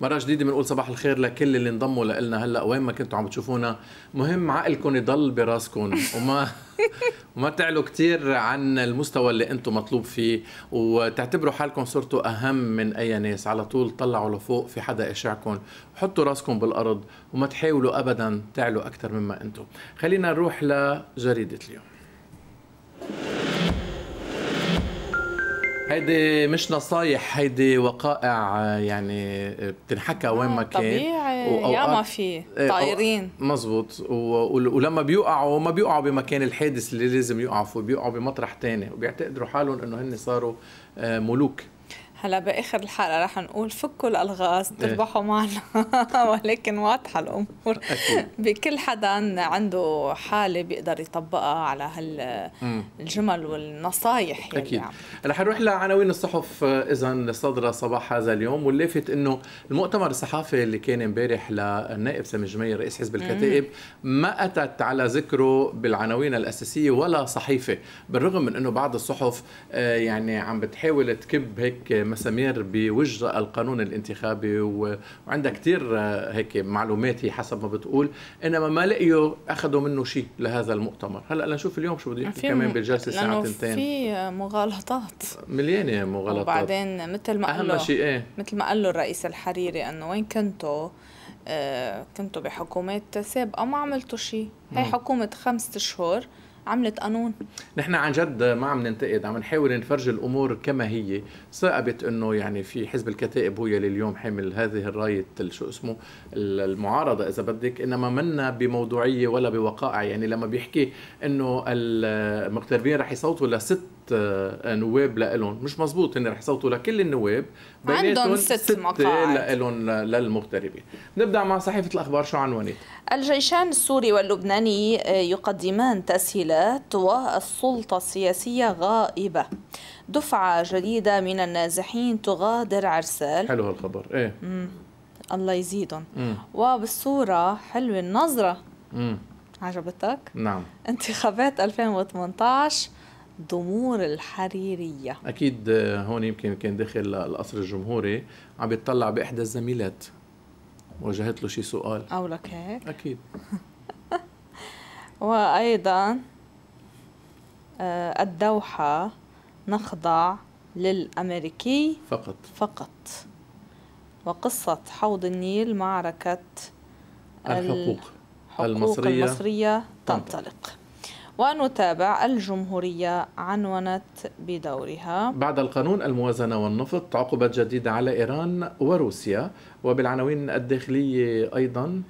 مرة جديدة بنقول صباح الخير لكل اللي انضموا لنا هلا وين ما كنتوا عم تشوفونا، مهم عقلكم يضل براسكم وما وما تعلوا كثير عن المستوى اللي انتم مطلوب فيه وتعتبروا حالكم صرتوا اهم من اي ناس، على طول طلعوا لفوق في حدا اشعكم، حطوا راسكم بالارض وما تحاولوا ابدا تعلوا اكثر مما انتم. خلينا نروح لجريدة اليوم. هيدي مش نصايح هيدي وقائع يعني بتنحكى آه، وين ما كان طبيعي يا ما في طايرين مزبوط ولما بيوقعوا ما بيوقعوا بمكان الحادث اللي لازم يوقعوا فيه بيوقعوا بمطرح تاني وبيعتقدوا حالهم انه هن صاروا آه، ملوك هلا باخر الحلقه رح نقول فكوا الالغاز إيه. تربحوا معنا ولكن واضحه الامور بكل حدا عنده حاله بيقدر يطبقها على هالجمل والنصائح يعني اكيد رح نروح لعناوين الصحف اذا الصادره صباح هذا اليوم واللافت انه المؤتمر الصحفي اللي كان امبارح للنائب سامي جميل رئيس حزب الكتائب ما اتت على ذكره بالعناوين الاساسيه ولا صحيفه بالرغم من انه بعض الصحف آه، يعني عم بتحاول تكب هيك مسامير بوجه القانون الانتخابي وعندها كثير آه، هيك معلومات حسب ما بتقول انما ما لقيوا اخذوا منه شيء لهذا المؤتمر هلا لنشوف اليوم شو بده يحكي كمان بالجلسه الساعه تنتين في مغالطات مليانه مغالطات وبعدين مثل ما قال شيء ايه مثل ما قال له الرئيس الحريري انه وين كنتوا آه، كنتوا بحكومات سابقه ما عملتوا شيء هي حكومه خمسة اشهر عملت قانون نحن عن جد ما عم ننتقد عم نحاول نفرج الامور كما هي ثابت انه يعني في حزب الكتائب هو يلي اليوم حامل هذه الرايه شو اسمه المعارضه اذا بدك انما منا بموضوعيه ولا بوقائع يعني لما بيحكي انه المغتربين رح يصوتوا لست نواب لإلهم مش مزبوط إن رح يصوتوا لكل النواب عندهم ست, ست مقاعد لإلهم للمغتربين نبدا مع صحيفه الاخبار شو عنوانها الجيشان السوري واللبناني يقدمان تسهيلات العائلات والسلطة السياسية غائبة دفعة جديدة من النازحين تغادر عرسال حلو هالخبر ايه مم. الله يزيدهم مم. وبالصورة حلوة النظرة مم. عجبتك؟ نعم انتخابات 2018 ضمور الحريرية أكيد آه، هون يمكن كان داخل القصر الجمهوري عم بيطلع بإحدى الزميلات وجهت له شي سؤال أو لك هيك أكيد وأيضا آه، الدوحة نخضع للأمريكي فقط فقط وقصة حوض النيل معركة الحقوق المصرية, المصرية تنطلق ونتابع الجمهورية عنونت بدورها بعد القانون الموازنة والنفط عقوبات جديدة على إيران وروسيا وبالعناوين الداخلية أيضا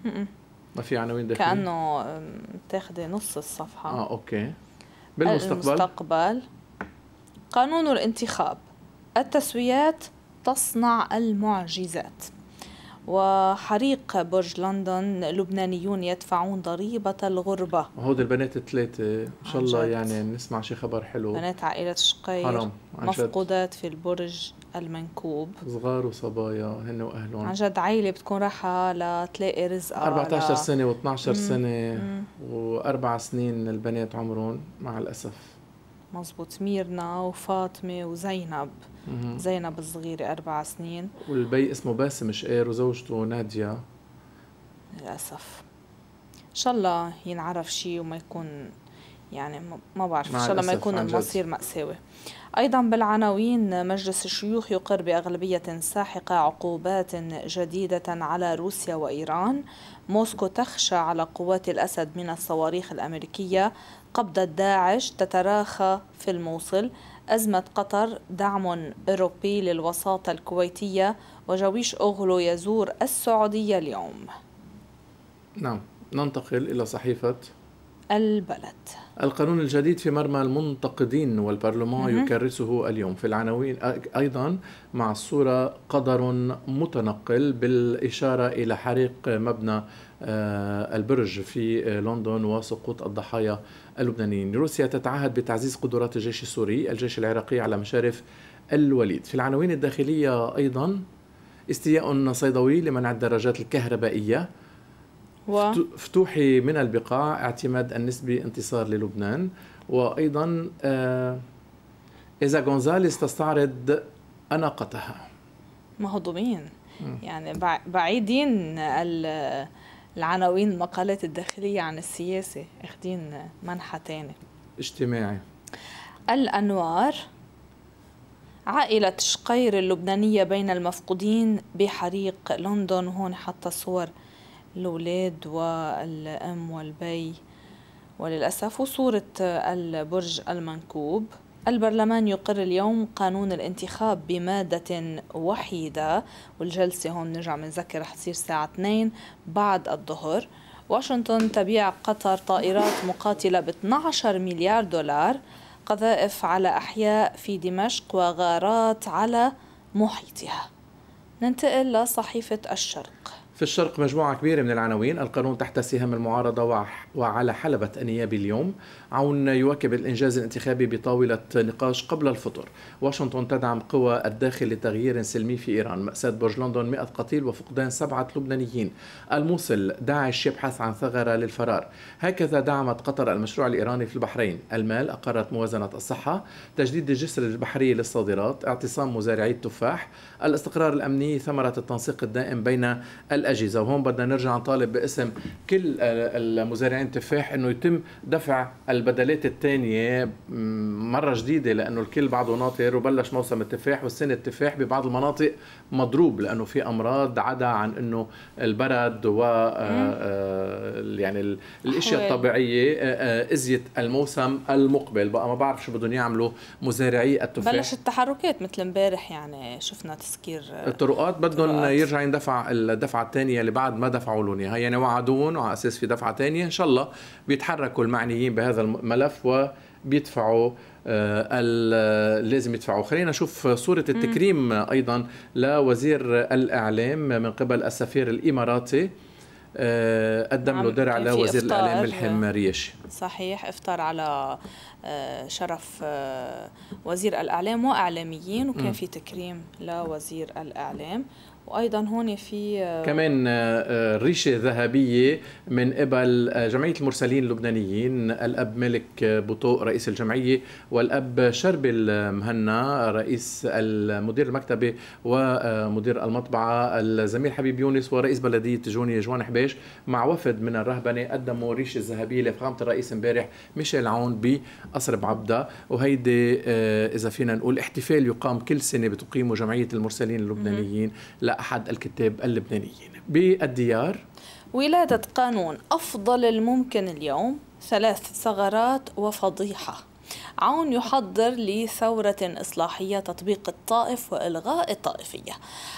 ما في عناوين داخلية كأنه تاخذي نص الصفحة آه أوكي بالمستقبل المستقبل. قانون الانتخاب التسويات تصنع المعجزات وحريق برج لندن لبنانيون يدفعون ضريبة الغربة هود البنات الثلاثة إن شاء الله يعني نسمع شي خبر حلو بنات عائلة شقير مفقودات في البرج المنكوب صغار وصبايا هن واهلهم عن جد عائله بتكون رايحه لتلاقي رزقها 14 سنه و12 سنه واربع سنين البنات عمرهم مع الاسف مزبوط ميرنا وفاطمه وزينب مم. زينب الصغيره اربع سنين والبي اسمه باسم شقير وزوجته ناديه للاسف ان شاء الله ينعرف شيء وما يكون يعني ما بعرف ان شاء الله ما يكون المصير مأساوي أيضا بالعناوين مجلس الشيوخ يقر بأغلبية ساحقة عقوبات جديدة على روسيا وإيران موسكو تخشى على قوات الأسد من الصواريخ الأمريكية قبضة داعش تتراخى في الموصل أزمة قطر دعم أوروبي للوساطة الكويتية وجويش أغلو يزور السعودية اليوم نعم ننتقل إلى صحيفة البلد القانون الجديد في مرمى المنتقدين والبرلمان يكرسه اليوم في العناوين ايضا مع الصوره قدر متنقل بالاشاره الى حريق مبنى آه، البرج في آه، لندن وسقوط الضحايا اللبنانيين روسيا تتعهد بتعزيز قدرات الجيش السوري الجيش العراقي على مشارف الوليد في العناوين الداخليه ايضا استياء صيدوي لمنع الدراجات الكهربائيه و... فتوحي من البقاع اعتماد النسبي انتصار للبنان وايضا آه، اذا غونزاليس تستعرض اناقتها مهضومين يعني بعيدين العناوين المقالات الداخلية عن السياسة اخدين منحة تاني اجتماعي الأنوار عائلة شقير اللبنانية بين المفقودين بحريق لندن هون حتى صور الولاد والأم والبي وللأسف وصورة البرج المنكوب البرلمان يقر اليوم قانون الانتخاب بمادة وحيدة والجلسة هون نرجع بنذكر رح تصير الساعة 2 بعد الظهر واشنطن تبيع قطر طائرات مقاتلة ب 12 مليار دولار قذائف على أحياء في دمشق وغارات على محيطها ننتقل لصحيفة الشرق في الشرق مجموعة كبيرة من العناوين القانون تحت سهام المعارضة وعلى حلبة النيابة اليوم عون يواكب الإنجاز الانتخابي بطاولة نقاش قبل الفطر واشنطن تدعم قوى الداخل لتغيير سلمي في إيران مأساة برج لندن 100 قتيل وفقدان سبعة لبنانيين الموصل داعش يبحث عن ثغرة للفرار هكذا دعمت قطر المشروع الإيراني في البحرين المال أقرت موازنة الصحة تجديد الجسر البحري للصادرات اعتصام مزارعي التفاح الاستقرار الأمني ثمرة التنسيق الدائم بين الأجهزة وهون بدنا نرجع نطالب باسم كل المزارعين التفاح أنه يتم دفع البدلات الثانية مرة جديدة لأنه الكل بعده ناطر وبلش موسم التفاح والسنة التفاح ببعض المناطق مضروب لأنه في أمراض عدا عن أنه البرد و آه، آه، يعني الأشياء الطبيعية أذيت آه، الموسم المقبل بقى ما بعرف شو بدهم يعملوا مزارعي التفاح بلش التحركات مثل امبارح يعني شفنا تسكير الطرقات بدهم يرجع يندفع الدفعة الثانية الثانية اللي بعد ما دفعوا لهم إياها يعني وعدون وعلى أساس في دفعة ثانية إن شاء الله بيتحركوا المعنيين بهذا الملف وبيدفعوا آه، لازم يدفعوا خلينا نشوف صورة التكريم أيضا لوزير الإعلام من قبل السفير الإماراتي آه، قدم نعم، له درع لوزير الاعلام ملحم ريش صحيح افطار على آه، شرف وزير الاعلام واعلاميين وكان في تكريم لوزير الاعلام وايضا هون في آه، كمان آه، آه، ريشه ذهبيه من قبل جمعيه المرسلين اللبنانيين الاب مالك بطوق رئيس الجمعيه والاب شربل مهنا رئيس المدير المكتبه ومدير المطبعه الزميل حبيب يونس ورئيس بلديه جوني جوان حبيش مع وفد من الرهبنه قدموا ريشه ذهبيه لفخامه الرئيس امبارح ميشيل عون بقصر بعبده وهيدي اذا فينا نقول احتفال يقام كل سنه بتقيمه جمعيه المرسلين اللبنانيين لا أحد الكتاب اللبنانيين بالديار ولادة قانون أفضل الممكن اليوم ثلاث ثغرات وفضيحة عون يحضر لثورة إصلاحية تطبيق الطائف وإلغاء الطائفية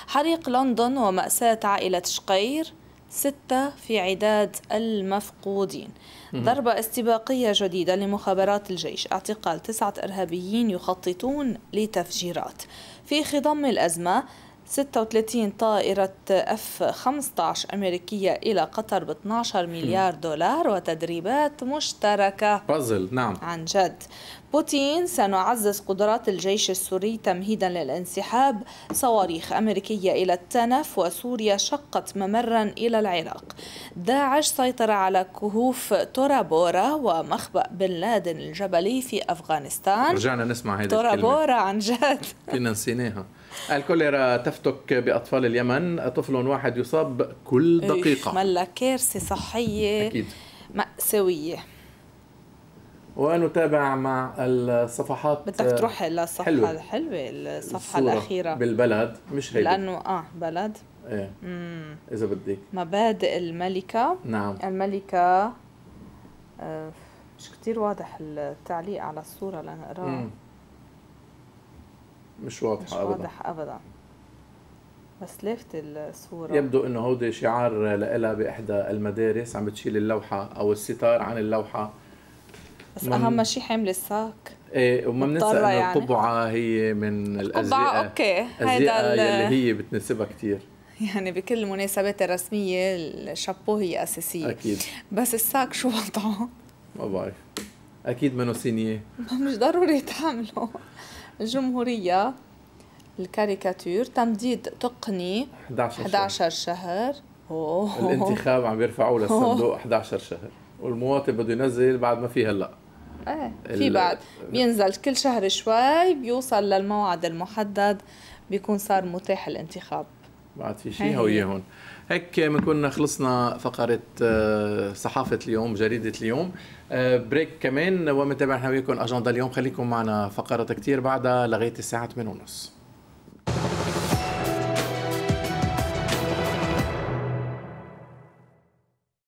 حريق لندن ومأساة عائلة شقير ستة في عداد المفقودين ضربة استباقية جديدة لمخابرات الجيش اعتقال تسعة إرهابيين يخططون لتفجيرات في خضم الأزمة 36 طائرة f 15 امريكية الى قطر ب 12 مليار دولار وتدريبات مشتركة بازل نعم عن جد بوتين سنعزز قدرات الجيش السوري تمهيدا للانسحاب صواريخ أمريكية إلى التنف وسوريا شقت ممرا إلى العراق داعش سيطر على كهوف تورابورا ومخبأ بن لادن الجبلي في أفغانستان رجعنا نسمع هذه تورابورا عن جد كنا نسيناها الكوليرا تفتك بأطفال اليمن طفل واحد يصاب كل دقيقة ملا كارثة صحية أكيد مأساوية ونتابع مع الصفحات بدك آه، تروح للصفحه حلوة. الحلوه الصفحه الاخيره بالبلد مش هيك لانه اه بلد ايه مم. اذا بدك مبادئ الملكه نعم الملكه آه مش كتير واضح التعليق على الصوره لنقراه مش واضحه مش ابدا مش واضح ابدا بس لفت الصوره يبدو انه هودي شعار لها باحدى المدارس عم بتشيل اللوحه او الستار عن اللوحه بس من... اهم شيء حامل الساك ايه وما بننسى انه يعني. القبعه هي من الازياء القبعه اوكي هيدا اللي هي بتناسبها كثير يعني بكل المناسبات الرسميه الشابو هي اساسيه اكيد بس الساك شو وضعه؟ ما بعرف اكيد منه صينيه مش ضروري تعمله الجمهوريه الكاريكاتير تمديد تقني 11 11 شهر, شهر. الانتخاب عم يرفعوا للصندوق 11 شهر والمواطن بده ينزل بعد ما في هلا ايه في بعد بينزل كل شهر شوي بيوصل للموعد المحدد بيكون صار متاح الانتخاب بعد في شيء هو هون هيك بنكون خلصنا فقرة آه، صحافة اليوم جريدة اليوم آه، بريك كمان ومتابعنا وياكم أجندة اليوم خليكم معنا فقرات كتير بعدها لغاية الساعة 8:30